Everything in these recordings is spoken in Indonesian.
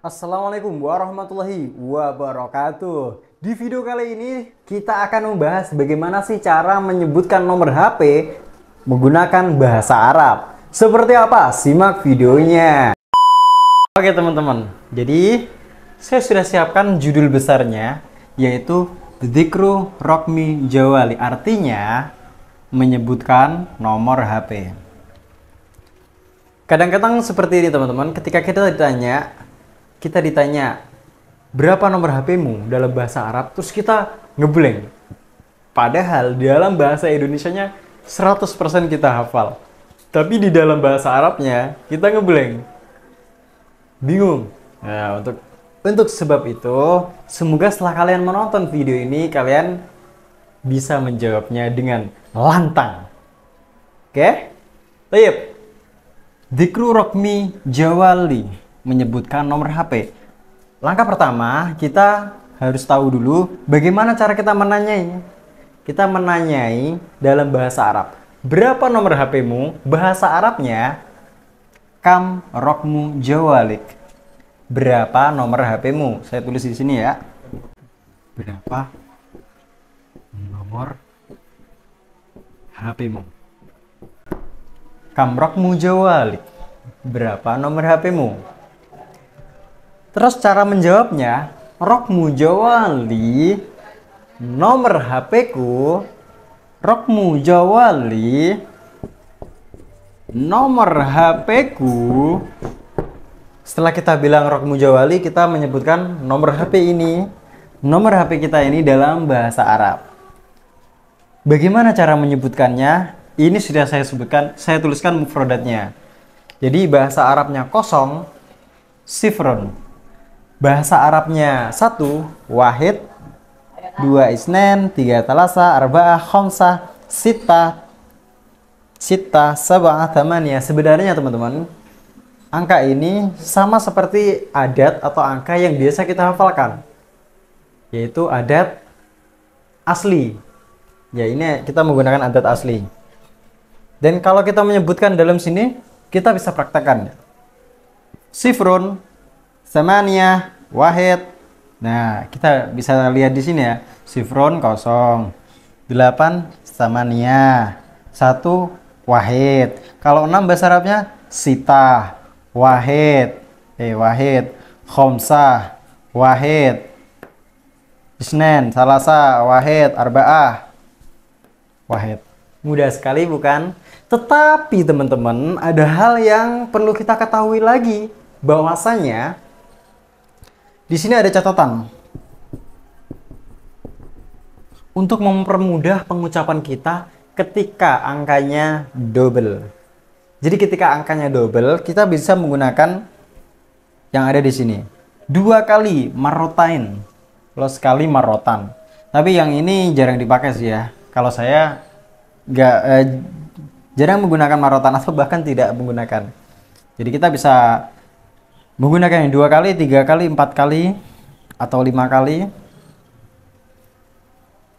Assalamualaikum warahmatullahi wabarakatuh. Di video kali ini kita akan membahas bagaimana sih cara menyebutkan nomor HP menggunakan bahasa Arab. Seperti apa? Simak videonya. Oke teman-teman, jadi saya sudah siapkan judul besarnya yaitu Dzikru Rokmi Jawali artinya menyebutkan nomor HP. Kadang-kadang seperti ini teman-teman, ketika kita ditanya kita ditanya berapa nomor HP-mu dalam bahasa Arab, terus kita ngeblank. Padahal dalam bahasa Indonesianya 100% kita hafal. Tapi di dalam bahasa Arabnya kita ngeblank. Bingung. Nah, untuk untuk sebab itu, semoga setelah kalian menonton video ini kalian bisa menjawabnya dengan lantang. Oke? Okay? Tayyip. Dikru Rokmi Jawali menyebutkan nomor HP. Langkah pertama, kita harus tahu dulu bagaimana cara kita menanyai. Kita menanyai dalam bahasa Arab. Berapa nomor HP-mu? Bahasa Arabnya kam rokmu jawalik. Berapa nomor HP-mu? Saya tulis di sini ya. Berapa nomor HP-mu? Kam rokmu jawalik. Berapa nomor HP-mu? Terus cara menjawabnya, Rokmu Jawali, nomor HP ku, Rokmu Jawali, nomor HP ku. Setelah kita bilang Rokmu Jawali, kita menyebutkan nomor HP ini, nomor HP kita ini dalam bahasa Arab. Bagaimana cara menyebutkannya? Ini sudah saya sebutkan, saya tuliskan mufrodatnya. Jadi bahasa Arabnya kosong, sifron. Bahasa Arabnya satu wahid, dua isnen, tiga talasa, arba'ah, khomsah, sita, sita, sabah, tamania. Sebenarnya teman-teman, angka ini sama seperti adat atau angka yang biasa kita hafalkan, yaitu adat asli. Ya ini kita menggunakan adat asli. Dan kalau kita menyebutkan dalam sini, kita bisa praktekkan. Sifrun, semania wahid. Nah, kita bisa lihat di sini ya. Sifron kosong. 8 samania. Satu wahid. Kalau enam bahasa Arabnya sita, wahid. Eh, wahid. Khomsah, wahid. Isnen, Salasa, Wahid, Arba'ah, Wahid. Mudah sekali bukan? Tetapi teman-teman, ada hal yang perlu kita ketahui lagi. Bahwasanya di sini ada catatan. Untuk mempermudah pengucapan kita ketika angkanya double. Jadi ketika angkanya double, kita bisa menggunakan yang ada di sini. Dua kali marotain, plus kali marotan. Tapi yang ini jarang dipakai sih ya. Kalau saya nggak eh, jarang menggunakan marotan atau bahkan tidak menggunakan. Jadi kita bisa yang dua kali tiga kali empat kali atau lima kali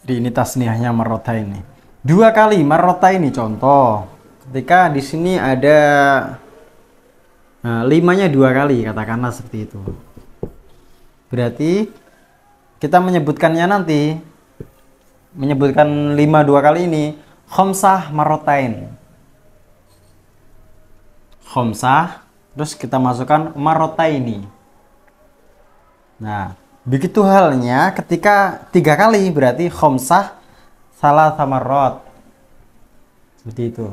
di ini tasniahnya merota ini dua kali merota ini contoh ketika di sini ada nah, limanya dua kali katakanlah seperti itu berarti kita menyebutkannya nanti menyebutkan lima dua kali ini khomsah marotain khomsah Terus kita masukkan marota ini. Nah, begitu halnya ketika tiga kali berarti khomsah salah sama rot. Seperti itu.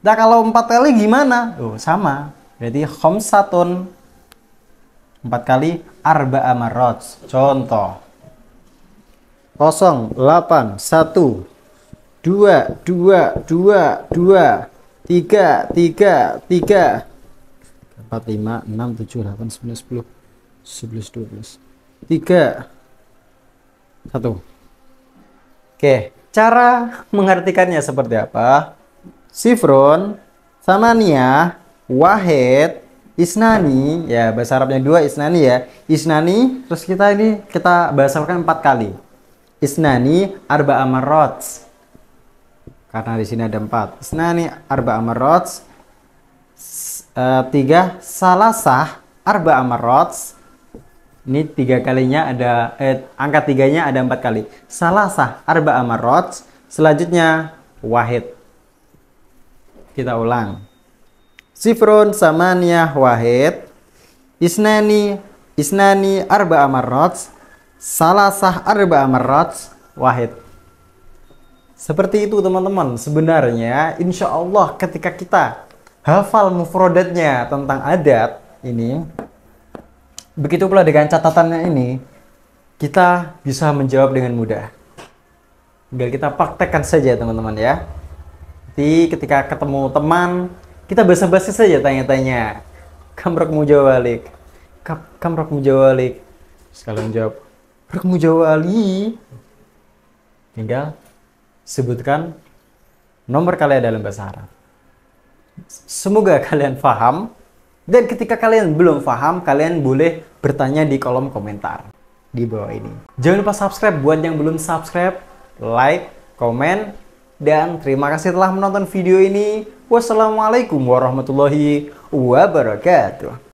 Nah, kalau empat kali gimana? Oh, sama. Berarti khomsatun. Empat kali arba amarot. Contoh. 0, 8, 1, 2, 2, 2, 2, 3, 3, 3, 4, 5, 6, 7, 8, 9, 10, 11, 12. 3. 1. Oke, cara mengartikannya seperti apa? Sifron, Samania, Wahid, Isnani, ya bahasa Arabnya dua Isnani ya. Isnani, terus kita ini kita bahasakan empat kali. Isnani arba Amarots. Karena di sini ada empat. Isnani arba Amarots. Eh, tiga salasah arba amarots ini tiga kalinya ada eh, angka tiganya ada empat kali salasah arba amarots selanjutnya wahid kita ulang sifron samaniyah wahid isnani isnani arba amarots salasah arba amarots wahid seperti itu teman-teman sebenarnya insya Allah ketika kita hafal mufrodatnya tentang adat ini, begitu pula dengan catatannya ini, kita bisa menjawab dengan mudah. Tinggal kita praktekkan saja teman-teman ya. Jadi ketika ketemu teman, kita basa-basi saja tanya-tanya. Kamrok mujawalik. Kamrok jawalik. Sekalian jawab. Rok mujawali. Tinggal sebutkan nomor kalian dalam bahasa Arab. Semoga kalian paham. Dan ketika kalian belum paham, kalian boleh bertanya di kolom komentar di bawah ini. Jangan lupa subscribe buat yang belum subscribe, like, komen, dan terima kasih telah menonton video ini. Wassalamualaikum warahmatullahi wabarakatuh.